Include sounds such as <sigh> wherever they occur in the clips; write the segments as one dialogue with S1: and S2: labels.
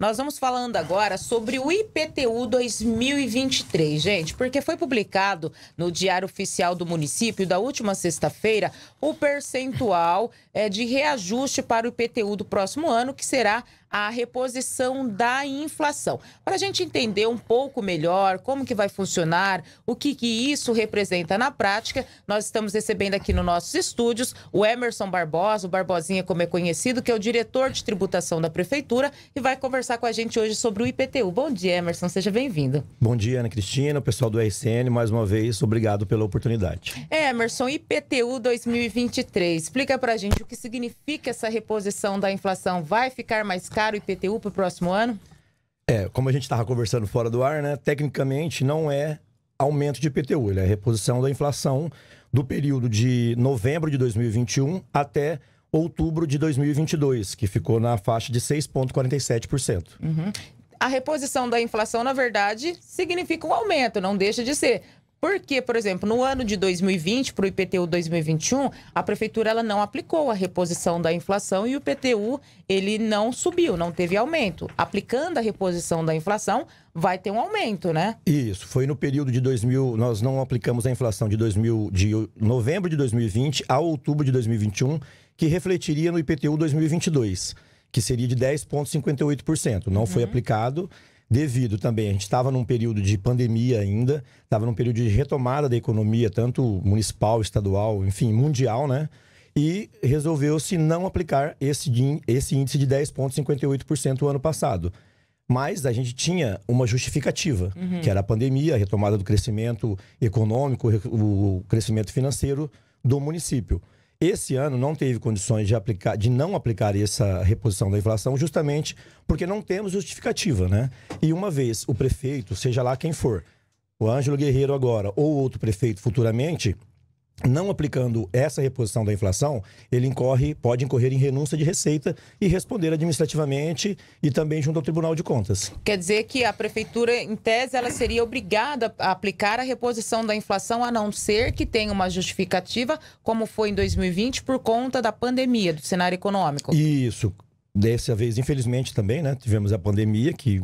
S1: Nós vamos falando agora sobre o IPTU 2023, gente, porque foi publicado no Diário Oficial do Município da última sexta-feira o percentual é, de reajuste para o IPTU do próximo ano, que será a reposição da inflação. Para a gente entender um pouco melhor como que vai funcionar, o que, que isso representa na prática, nós estamos recebendo aqui nos nossos estúdios o Emerson Barbosa, o Barbosinha como é conhecido, que é o diretor de tributação da Prefeitura e vai conversar com a gente hoje sobre o IPTU. Bom dia, Emerson, seja bem-vindo.
S2: Bom dia, Ana Cristina, o pessoal do RCN, mais uma vez, obrigado pela oportunidade.
S1: É, Emerson, IPTU 2023, explica para a gente o que significa essa reposição da inflação, vai ficar mais caro? caro o IPTU para o próximo ano?
S2: É, como a gente estava conversando fora do ar, né? Tecnicamente não é aumento de IPTU, ele é reposição da inflação do período de novembro de 2021 até outubro de 2022, que ficou na faixa de 6,47%.
S1: Uhum. A reposição da inflação, na verdade, significa um aumento, não deixa de ser. Porque, por exemplo, no ano de 2020 para o IPTU 2021, a prefeitura ela não aplicou a reposição da inflação e o IPTU ele não subiu, não teve aumento. Aplicando a reposição da inflação, vai ter um aumento, né?
S2: Isso, foi no período de 2000, nós não aplicamos a inflação de 2000 de novembro de 2020 a outubro de 2021, que refletiria no IPTU 2022, que seria de 10.58%, não uhum. foi aplicado devido também, a gente estava num período de pandemia ainda, estava num período de retomada da economia, tanto municipal, estadual, enfim, mundial, né? E resolveu-se não aplicar esse, esse índice de 10,58% o ano passado. Mas a gente tinha uma justificativa, uhum. que era a pandemia, a retomada do crescimento econômico, o crescimento financeiro do município. Esse ano não teve condições de aplicar, de não aplicar essa reposição da inflação, justamente porque não temos justificativa, né? E uma vez o prefeito, seja lá quem for, o Ângelo Guerreiro agora ou outro prefeito futuramente, não aplicando essa reposição da inflação, ele incorre, pode incorrer em renúncia de receita e responder administrativamente e também junto ao Tribunal de Contas.
S1: Quer dizer que a prefeitura, em tese, ela seria obrigada a aplicar a reposição da inflação, a não ser que tenha uma justificativa, como foi em 2020, por conta da pandemia, do cenário econômico.
S2: Isso. Dessa vez, infelizmente, também, né? Tivemos a pandemia que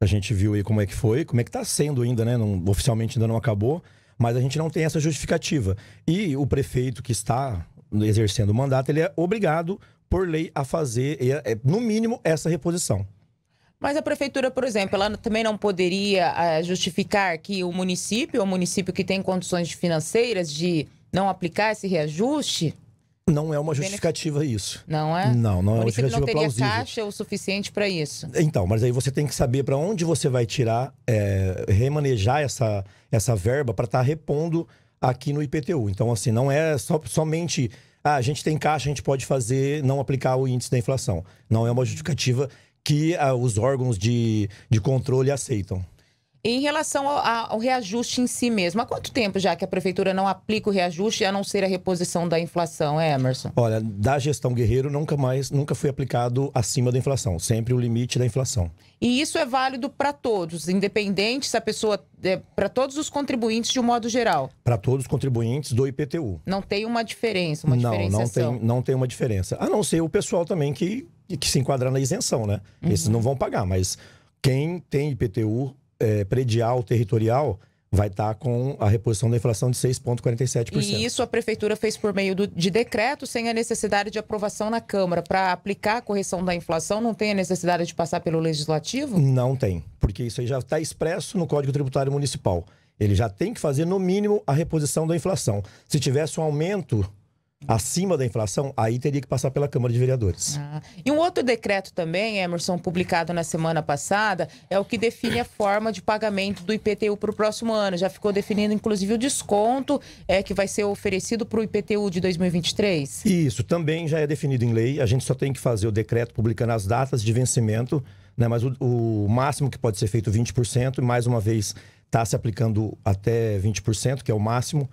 S2: a gente viu aí como é que foi, como é que está sendo ainda, né? Não, oficialmente ainda não acabou mas a gente não tem essa justificativa. E o prefeito que está exercendo o mandato, ele é obrigado, por lei, a fazer, é, é, no mínimo, essa reposição.
S1: Mas a prefeitura, por exemplo, ela também não poderia eh, justificar que o município, o município que tem condições financeiras de não aplicar esse reajuste? Não
S2: é uma justificativa isso.
S1: Não é? Não,
S2: não é uma justificativa não teria plausível. caixa
S1: o suficiente para isso.
S2: Então, mas aí você tem que saber para onde você vai tirar, é, remanejar essa, essa verba para estar tá repondo aqui no IPTU. Então, assim, não é somente ah, a gente tem caixa, a gente pode fazer, não aplicar o índice da inflação. Não é uma justificativa que ah, os órgãos de, de controle aceitam.
S1: Em relação ao, ao, reajuste em si mesmo, há quanto tempo já que a prefeitura não aplica o reajuste, a não ser a reposição da inflação, é, Emerson?
S2: Olha, da gestão Guerreiro nunca mais, nunca foi aplicado acima da inflação, sempre o limite da inflação.
S1: E isso é válido para todos, independente se a pessoa. É, para todos os contribuintes de um modo geral?
S2: Para todos os contribuintes do IPTU.
S1: Não tem uma diferença, uma não, Não, tem,
S2: não tem uma diferença. A não ser o pessoal também que, que se enquadra na isenção, né? Uhum. Esses não vão pagar, mas quem tem IPTU é, predial territorial vai estar tá com a reposição da inflação de 6,47%. E
S1: isso a prefeitura fez por meio do, de decreto, sem a necessidade de aprovação na Câmara. Para aplicar a correção da inflação, não tem a necessidade de passar pelo Legislativo?
S2: Não tem, porque isso aí já está expresso no Código Tributário Municipal. Ele já tem que fazer, no mínimo, a reposição da inflação. Se tivesse um aumento acima da inflação, aí teria que passar pela Câmara de Vereadores.
S1: Ah. E um outro decreto também, Emerson, publicado na semana passada, é o que define a forma de pagamento do IPTU para o próximo ano. Já ficou definido, inclusive, o desconto é, que vai ser oferecido para o IPTU de 2023?
S2: Isso, também já é definido em lei. A gente só tem que fazer o decreto publicando as datas de vencimento, né? mas o, o máximo que pode ser feito 20%, e mais uma vez está se aplicando até 20%, que é o máximo.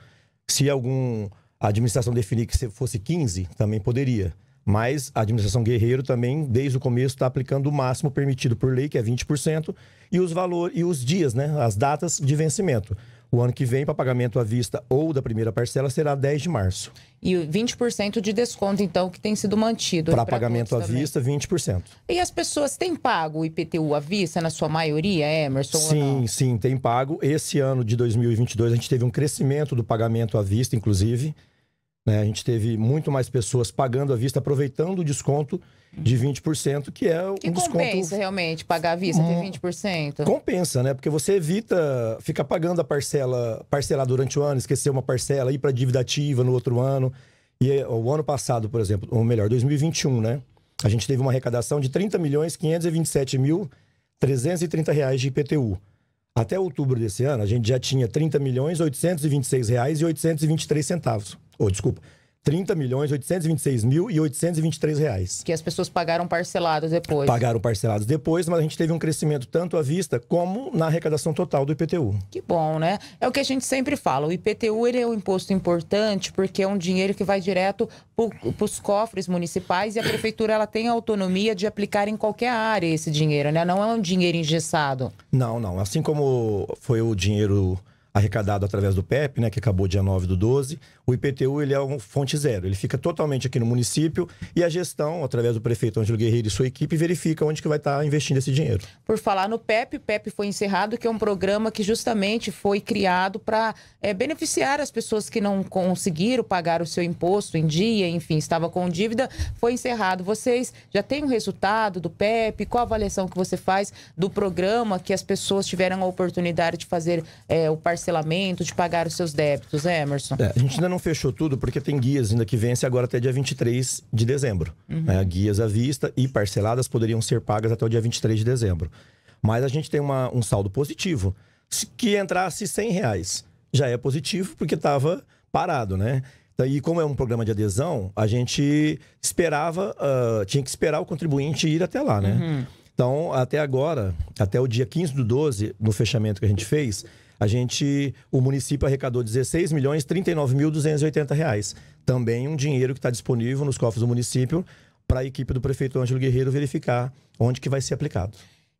S2: Se algum a administração definir que se fosse 15, também poderia. Mas a administração Guerreiro também, desde o começo, está aplicando o máximo permitido por lei, que é 20%, e os valores e os dias, né? As datas de vencimento. O ano que vem, para pagamento à vista ou da primeira parcela, será 10 de março.
S1: E 20% de desconto, então, que tem sido mantido. Para pagamento à vista,
S2: 20%.
S1: E as pessoas têm pago o IPTU à vista, na sua maioria, Emerson?
S2: Sim, sim, tem pago. Esse ano de 2022, a gente teve um crescimento do pagamento à vista, inclusive. Né? A gente teve muito mais pessoas pagando à vista, aproveitando o desconto de 20%, que é um
S1: que desconto... compensa realmente pagar à vista um... de 20%? Hum,
S2: compensa, né? Porque você evita ficar pagando a parcela, parcelar durante o ano, esquecer uma parcela, ir para dívida ativa no outro ano. E o ano passado, por exemplo, ou melhor, 2021, né? A gente teve uma arrecadação de 30 milhões 527 mil 330 reais de IPTU. Até outubro desse ano, a gente já tinha 30 milhões 826 reais e 823 centavos ou oh, desculpa, 30 milhões 826 mil e 823 reais.
S1: Que as pessoas pagaram parcelados depois.
S2: Pagaram parcelados depois, mas a gente teve um crescimento tanto à vista como na arrecadação total do IPTU.
S1: Que bom, né? É o que a gente sempre fala. O IPTU ele é um imposto importante porque é um dinheiro que vai direto para os cofres municipais e a prefeitura ela tem a autonomia de aplicar em qualquer área esse dinheiro, né? Não é um dinheiro engessado.
S2: Não, não. Assim como foi o dinheiro arrecadado através do PEP, né, que acabou dia 9 do 12. O IPTU ele é um fonte zero, ele fica totalmente aqui no município e a gestão, através do prefeito Ângelo Guerreiro e sua equipe, verifica onde que vai estar tá investindo esse
S1: dinheiro. Por falar no PEP, o PEP foi encerrado, que é um programa que justamente foi criado para é, eh, beneficiar as pessoas que não conseguiram pagar o seu imposto em dia, enfim, estava com dívida, foi encerrado. Vocês já têm o um resultado do PEP? Qual a avaliação que você faz do programa que as pessoas tiveram a oportunidade de fazer é, o parceiro parcelamento, de pagar os seus débitos, é, Emerson? É,
S2: a gente ainda não fechou tudo porque tem guias ainda que vence agora até dia 23 de dezembro. Uhum. Né? Guias à vista e parceladas poderiam ser pagas até o dia 23 de dezembro. Mas a gente tem uma, um saldo positivo. Que entrasse 100 reais já é positivo porque estava parado, né? Então, e como é um programa de adesão, a gente esperava, uh, tinha que esperar o contribuinte ir até lá, né? Uhum. Então, até agora, até o dia 15 do 12, no fechamento que a gente fez, a gente, o município arrecadou 16 milhões 39 mil 280 reais. Também um dinheiro que está disponível nos cofres do município para a equipe do prefeito Ângelo Guerreiro verificar onde que vai ser aplicado.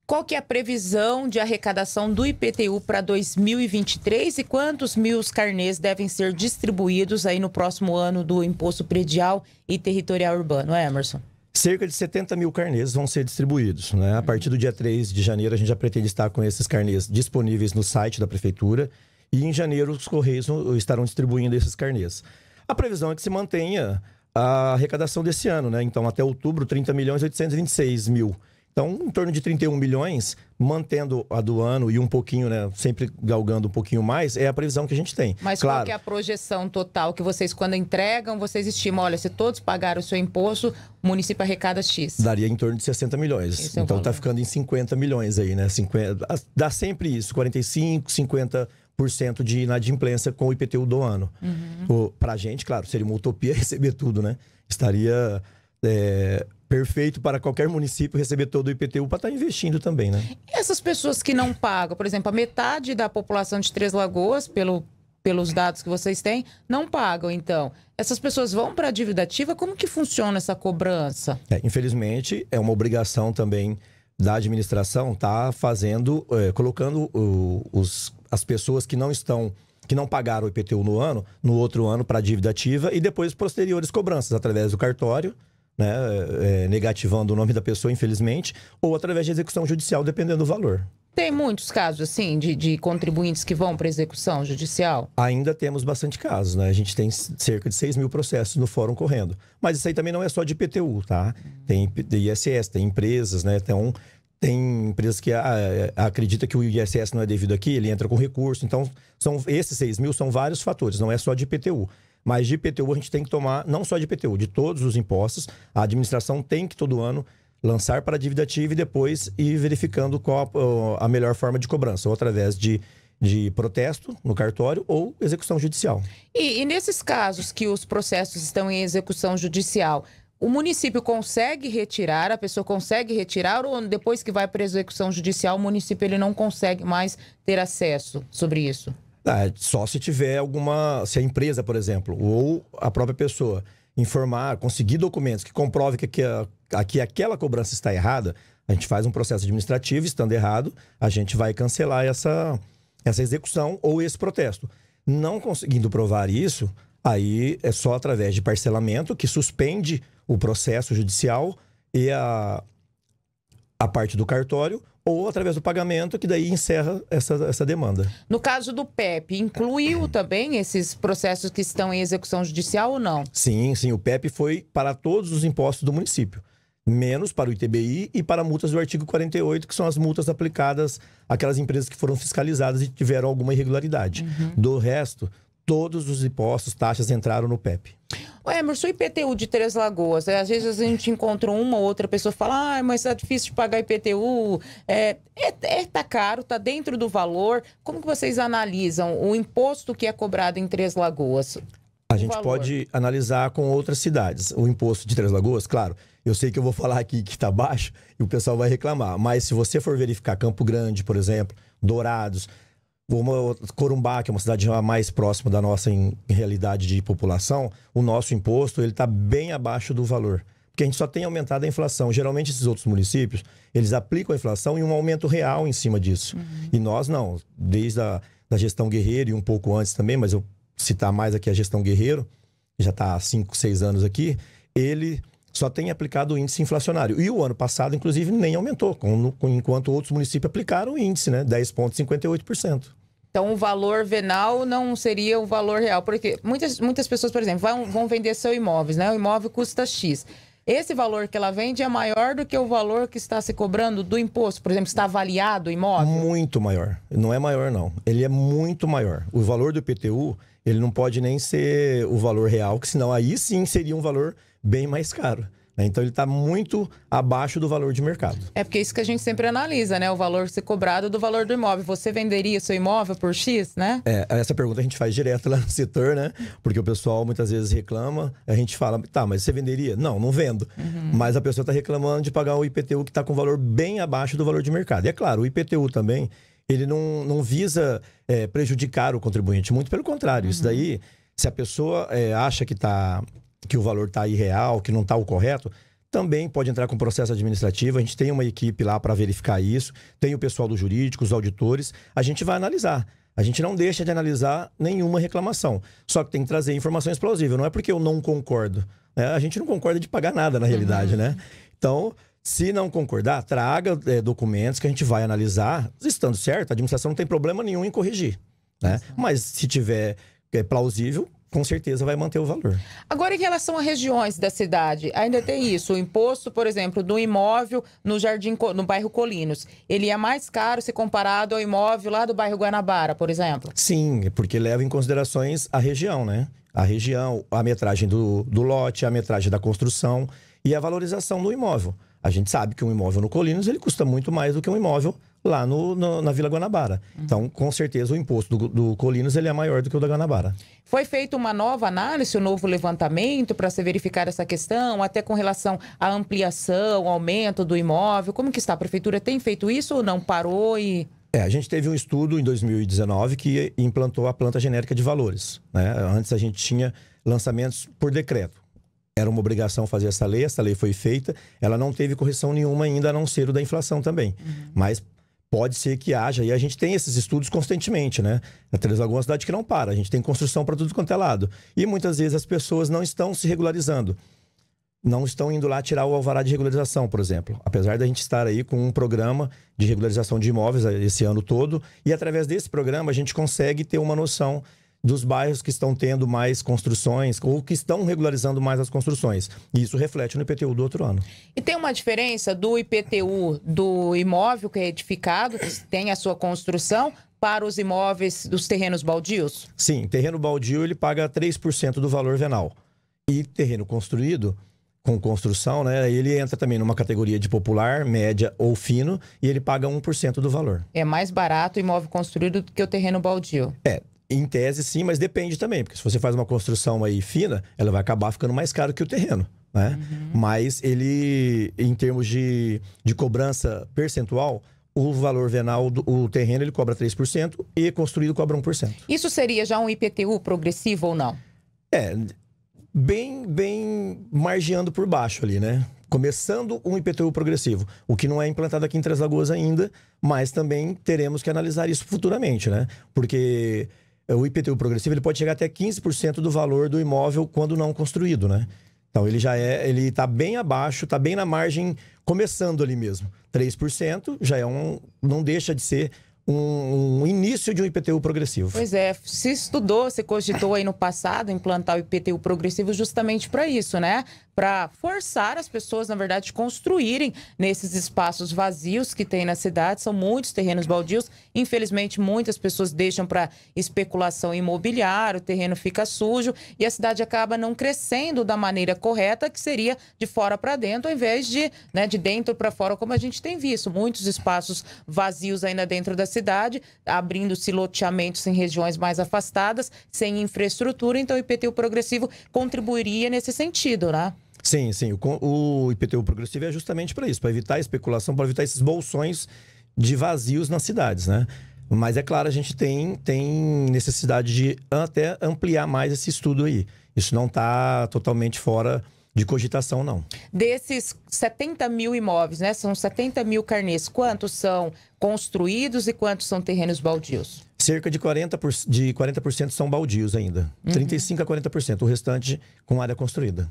S1: Qual que é a previsão de arrecadação do IPTU para 2023 e quantos mil carnês devem ser distribuídos aí no próximo ano do Imposto Predial e Territorial Urbano, é, Emerson?
S2: Cerca de 70 mil carnês vão ser distribuídos. Né? A partir do dia 3 de janeiro, a gente já pretende estar com esses carnês disponíveis no site da Prefeitura. E em janeiro, os Correios estarão distribuindo esses carnês. A previsão é que se mantenha a arrecadação desse ano, né? Então, até outubro, 30 milhões e 826 mil. Então, em torno de 31 milhões, mantendo a do ano e um pouquinho, né, sempre galgando um pouquinho mais, é a previsão que a gente tem. Mas claro, qual que é a
S1: projeção total que vocês, quando entregam, vocês estimam? Olha, se todos pagaram o seu imposto, o município arrecada X.
S2: Daria em torno de 60 milhões. É então, está ficando em 50 milhões aí, né? 50, dá sempre isso, 45, 50 por cento de inadimplência com o IPTU do ano. Uhum. Para a gente, claro, seria uma utopia <laughs> receber tudo, né? Estaria é, perfeito para qualquer município receber todo o IPTU para estar tá investindo também, né?
S1: E essas pessoas que não pagam, por exemplo, a metade da população de Três Lagoas, pelo, pelos dados que vocês têm, não pagam, então. Essas pessoas vão para a dívida ativa, como que funciona essa cobrança?
S2: É, infelizmente, é uma obrigação também da administração tá fazendo, é, colocando uh, os, as pessoas que não estão que não pagaram o IPTU no ano, no outro ano para dívida ativa e depois posteriores cobranças através do cartório né, é, é, negativando o nome da pessoa, infelizmente, ou através de execução judicial, dependendo do valor.
S1: Tem muitos casos, assim, de, de contribuintes que vão para execução judicial?
S2: Ainda temos bastante casos, né? A gente tem cerca de 6 mil processos no fórum correndo. Mas isso aí também não é só de IPTU, tá? Tem ISS, tem empresas, né? Então, tem empresas que a, ah, a, é, acredita que o ISS não é devido aqui, ele entra com recurso. Então, são esses 6 mil são vários fatores, não é só de IPTU. Mas de IPTU a gente tem que tomar, não só de IPTU, de todos os impostos, a administração tem que todo ano lançar para a dívida ativa e depois ir verificando qual a, a melhor forma de cobrança, ou através de de protesto no cartório ou execução judicial.
S1: E, e, nesses casos que os processos estão em execução judicial, o município consegue retirar, a pessoa consegue retirar ou depois que vai para a execução judicial, o município ele não consegue mais ter acesso sobre isso?
S2: Ah, é só se tiver alguma. Se a empresa, por exemplo, ou a própria pessoa informar, conseguir documentos que comprovem que, que, que aquela cobrança está errada, a gente faz um processo administrativo, estando errado, a gente vai cancelar essa, essa execução ou esse protesto. Não conseguindo provar isso, aí é só através de parcelamento que suspende o processo judicial e a, a parte do cartório ou através do pagamento, que daí encerra essa, essa demanda.
S1: No caso do PEP, incluiu também esses processos que estão em execução judicial ou não?
S2: Sim, sim. O PEP foi para todos os impostos do município, menos para o ITBI e para multas do artigo 48, que são as multas aplicadas àquelas empresas que foram fiscalizadas e tiveram alguma irregularidade. Uhum. Do resto, todos os impostos, taxas entraram no PEP.
S1: Ué, Emerson, o IPTU de Três Lagoas? É, às vezes a gente encontra uma ou outra pessoa que fala, ah, mas tá difícil de pagar IPTU, é, é, é, tá caro, tá dentro do valor. Como que vocês analisam o imposto que é cobrado em Três Lagoas?
S2: A gente valor? pode analisar com outras cidades. O imposto de Três Lagoas, claro, eu sei que eu vou falar aqui que está baixo e o pessoal vai reclamar, mas se você for verificar Campo Grande, por exemplo, Dourados, Corumbá, que é uma cidade mais próxima da nossa em, realidade de população, o nosso imposto ele está bem abaixo do valor. Porque a gente só tem aumentado a inflação. Geralmente, esses outros municípios, eles aplicam a inflação e um aumento real em cima disso. Uhum. E nós não. Desde a da gestão guerreiro e um pouco antes também, mas eu citar mais aqui a gestão guerreiro, já está há 5, 6 anos aqui, ele só tem aplicado o índice inflacionário. E o ano passado, inclusive, nem aumentou, com, com, enquanto outros municípios aplicaram o índice, né? 10,58%.
S1: Então, o valor venal não seria o valor real. Porque muitas, muitas pessoas, por exemplo, vão, vão vender seu imóvel, né? O imóvel custa X. Esse valor que ela vende é maior do que o valor que está se cobrando do imposto, por exemplo, está avaliado o imóvel?
S2: Muito maior. Não é maior, não. Ele é muito maior. O valor do IPTU, ele não pode nem ser o valor real, que senão aí sim seria um valor bem mais caro. Né? Então ele está muito abaixo do valor de mercado.
S1: É porque isso que a gente sempre analisa, né? O valor ser cobrado do valor do imóvel. Você venderia seu imóvel por X, né?
S2: É, essa pergunta a gente faz direto lá no setor, né? Porque o pessoal muitas vezes reclama, a gente fala, tá, mas você venderia? Não, não vendo. Uhum. Mas a pessoa está reclamando de pagar o IPTU que está com valor bem abaixo do valor de mercado. E é claro, o IPTU também, ele não, não visa é, prejudicar o contribuinte, muito pelo contrário. Uhum. Isso daí, se a pessoa é, acha que está que o valor está irreal, que não está o correto, também pode entrar com processo administrativo. A gente tem uma equipe lá para verificar isso, tem o pessoal do jurídico, os auditores. A gente vai analisar. A gente não deixa de analisar nenhuma reclamação. Só que tem que trazer informações plausíveis. Não é porque eu não concordo. Né? A gente não concorda de pagar nada, na realidade, uhum. né? Então, se não concordar, traga é, documentos que a gente vai analisar. Estando certo, a administração não tem problema nenhum em corrigir. Né? Mas se tiver é, plausível, com certeza vai manter o valor.
S1: Agora, em relação a regiões da cidade, ainda tem isso. O imposto, por exemplo, do imóvel no Jardim, no bairro Colinos, ele é mais caro se comparado ao imóvel lá do bairro Guanabara, por exemplo?
S2: Sim, porque leva em considerações a região, né? A região, a metragem do, do lote, a metragem da construção e a valorização do imóvel. A gente sabe que um imóvel no Colinos ele custa muito mais do que um imóvel lá no, no na Vila Guanabara. Uhum. Então, com certeza, o imposto do, do Colinas ele é maior do que o da Guanabara.
S1: Foi feita uma nova análise, um novo levantamento para se verificar essa questão, até com relação à ampliação, aumento do imóvel. Como que está? A prefeitura tem feito isso ou não? Parou e...
S2: É, a gente teve um estudo em 2019 que implantou a planta genérica de valores. Né? Antes a gente tinha lançamentos por decreto. Era uma obrigação fazer essa lei, essa lei foi feita. Ela não teve correção nenhuma ainda, a não ser o da inflação também. Uhum. Mas pode ser que haja. E a gente tem esses estudos constantemente, né? A Três Lagoas é uma cidade que não para, a gente tem construção para tudo quanto é lado. E muitas vezes as pessoas não estão se regularizando. Não estão indo lá tirar o alvará de regularização, por exemplo. Apesar da gente estar aí com um programa de regularização de imóveis eh, esse ano todo, e através desse programa a gente consegue ter uma noção dos bairros que estão tendo mais construções ou que estão regularizando mais as construções. E isso reflete no IPTU do outro ano.
S1: E tem uma diferença do IPTU do imóvel que é edificado, que tem a sua construção, para os imóveis dos terrenos baldios?
S2: Sim, terreno baldio ele paga 3% do valor venal. E terreno construído, com construção, né? Ele entra também numa categoria de popular, média ou fino, e ele paga 1% do valor.
S1: É mais barato o imóvel construído do que o terreno baldio.
S2: É, em tese, sim, mas depende também, porque se você faz uma construção aí fina, ela vai acabar ficando mais caro que o terreno. Né? Uhum. Mas ele, em termos de, de cobrança percentual, o valor venal, do, o terreno, ele cobra 3% e construído cobra 1%.
S1: Isso seria já um IPTU progressivo ou não?
S2: É, bem, bem margeando por baixo ali, né? Começando um IPTU progressivo, o que não é implantado aqui em Três Lagoas ainda, mas também teremos que analisar isso futuramente, né? Porque é, o IPTU progressivo ele pode chegar até 15% do valor do imóvel quando não construído, né? Então ele já é, ele está bem abaixo, está bem na margem, começando ali mesmo. 3% já é um, não deixa de ser um, um, início de um IPTU progressivo.
S1: Pois é, se estudou, se cogitou aí no passado implantar o IPTU progressivo justamente para isso, né? para forçar as pessoas, na verdade, construírem nesses espaços vazios que tem na cidade. São muitos terrenos baldios. Infelizmente, muitas pessoas deixam para especulação imobiliária, o terreno fica sujo e a cidade acaba não crescendo da maneira correta, que seria de fora para dentro, ao invés de, né, de dentro para fora, como a gente tem visto. Muitos espaços vazios ainda dentro da cidade, abrindo-se loteamentos em regiões mais afastadas, sem infraestrutura. Então, o IPTU progressivo contribuiria nesse sentido, né?
S2: Sim, sim. O, o IPTU progressivo é justamente para isso, para evitar a especulação, para evitar esses bolsões de vazios nas cidades, né? Mas é claro, a gente tem, tem necessidade de até ampliar mais esse estudo aí. Isso não está totalmente fora de cogitação, não.
S1: Desses 70 mil imóveis, né? São 70 mil carnês. Quantos são construídos e quantos são terrenos baldios?
S2: Cerca de 40%, por, de 40 são baldios ainda. Uhum. 35% a 40%. O restante com área construída.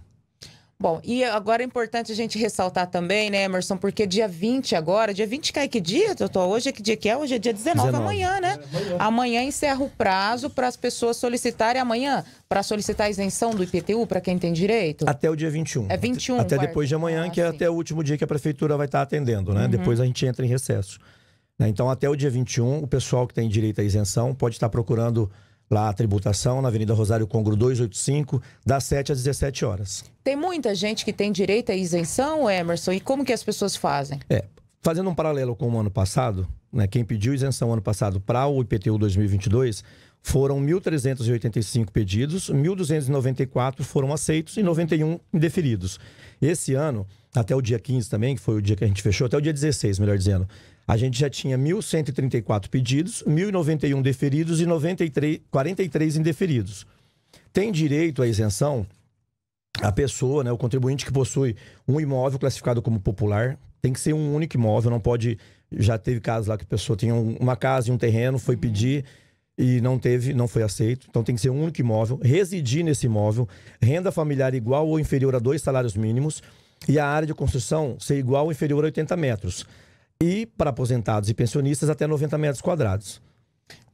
S1: Bom, e agora é importante a gente ressaltar também, né, Emerson, porque dia 20 agora, dia 20 cai é que dia, doutor? Hoje é que dia que é? Hoje é dia 19, 19. amanhã, né? É, amanhã. amanhã encerra o prazo para as pessoas solicitarem amanhã, para solicitar a isenção do IPTU para quem tem direito? Até o dia 21. É 21. Até depois
S2: de amanhã, ah, que é sim. até o último dia que a prefeitura vai estar atendendo, né? Uhum. Depois a gente entra em recesso. Né? Então, até o dia 21, o pessoal que tem direito à isenção pode estar procurando lá a tributação, na Avenida Rosário Congro 285, das 7 às 17 horas.
S1: Tem muita gente que tem direito à isenção, Emerson, e como que as pessoas fazem?
S2: É, fazendo um paralelo com o ano passado, né, quem pediu isenção ano passado para o IPTU 2022 foram 1.385 pedidos, 1.294 foram aceitos e 91 indeferidos. Esse ano, até o dia 15 também, que foi o dia que a gente fechou, até o dia 16, melhor dizendo, a gente já tinha 1.134 pedidos, 1.091 deferidos e 93, 43 indeferidos. Tem direito à isenção a pessoa, né, o contribuinte que possui um imóvel classificado como popular, tem que ser um único imóvel, não pode. Já teve casos lá que a pessoa tinha uma casa e um terreno, foi uhum. pedir e não teve, não foi aceito. Então tem que ser um único imóvel, residir nesse imóvel, renda familiar igual ou inferior a dois salários mínimos e a área de construção ser igual ou inferior a 80 metros. E para aposentados e pensionistas, até 90 metros quadrados.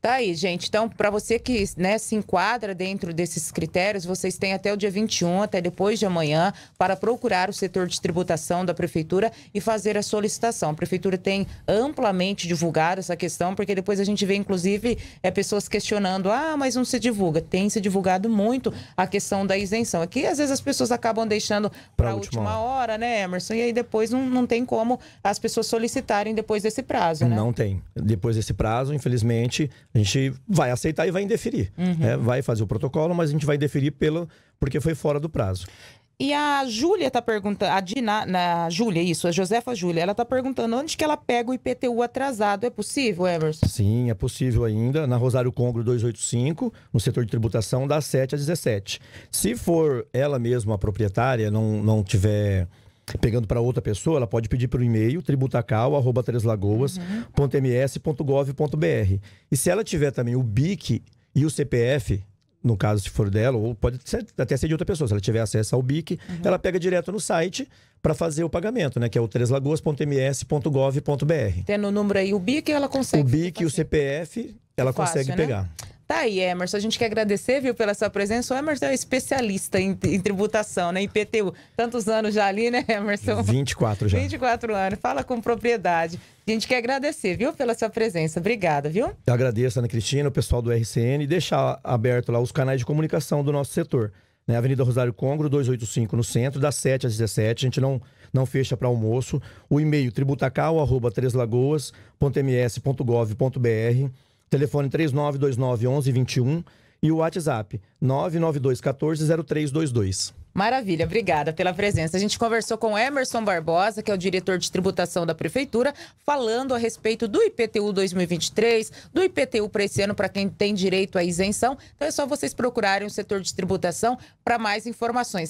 S1: Tá aí, gente. Então, para você que né, se enquadra dentro desses critérios, vocês têm até o dia 21, até depois de amanhã, para procurar o setor de tributação da Prefeitura e fazer a solicitação. A Prefeitura tem amplamente divulgado essa questão, porque depois a gente vê, inclusive, é, pessoas questionando: ah, mas não se divulga. Tem se divulgado muito a questão da isenção. Aqui, às vezes, as pessoas acabam deixando para a última, última hora. hora, né, Emerson? E aí depois não, não tem como as pessoas solicitarem depois desse prazo,
S2: né? Não tem. Depois desse prazo, infelizmente a gente vai aceitar e vai indeferir. Uhum. Né? Vai fazer o protocolo, mas a gente vai indeferir pelo, porque foi fora do prazo.
S1: E a Júlia está perguntando, a Dina, na Júlia, isso, a Josefa Júlia, ela está perguntando onde que ela pega o IPTU atrasado. É possível, Everson?
S2: Sim, é possível ainda. Na Rosário Congro 285, no setor de tributação, das 7 às 17. Se for ela mesma a proprietária, não, não tiver pegando para outra pessoa, ela pode pedir o e-mail tributacal@treslagoas.ms.gov.br. E se ela tiver também o BIC e o CPF, no caso se for dela, ou pode ser, até ser de outra pessoa, se ela tiver acesso ao BIC, uhum. ela pega direto no site para fazer o pagamento, né? Que é o treslagoas.ms.gov.br.
S1: Tendo o número aí, o BIC ela consegue.
S2: O BIC e o CPF, ela Fácil, consegue né? pegar.
S1: Tá aí, Emerson. A gente quer agradecer, viu, pela sua presença. O Emerson é especialista em, em tributação, né? Em PTU. Tantos anos já ali, né, Emerson?
S2: 24 já.
S1: 24 anos. Fala com propriedade. A gente quer agradecer, viu, pela sua presença. Obrigada, viu?
S2: Eu agradeço, Ana Cristina, o pessoal do RCN. E deixar aberto lá os canais de comunicação do nosso setor. Né? Avenida Rosário Congro, 285, no centro, das 7 às 17. A gente não, não fecha para almoço. O e-mail tributacal, arroba Telefone 39291121 e o WhatsApp 992140322.
S1: Maravilha, obrigada pela presença. A gente conversou com Emerson Barbosa, que é o diretor de tributação da Prefeitura, falando a respeito do IPTU 2023, do IPTU para esse ano, para quem tem direito à isenção. Então é só vocês procurarem o setor de tributação para mais informações.